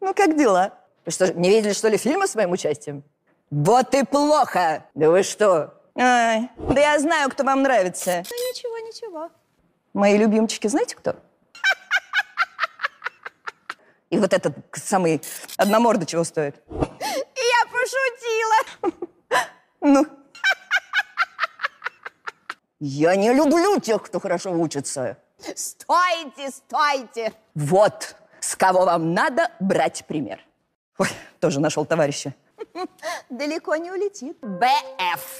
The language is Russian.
Ну, как дела? Вы что, не видели, что ли, фильма с моим участием? Вот и плохо! Да вы что? Ай, да я знаю, кто вам нравится. Ну, ничего, ничего. Мои любимчики знаете кто? И вот этот самый одноморда чего стоит? Я пошутила. Ну. Я не люблю тех, кто хорошо учится. Стойте, стойте. Вот. С кого вам надо брать пример? Ой, тоже нашел товарища. Далеко не улетит. БФ.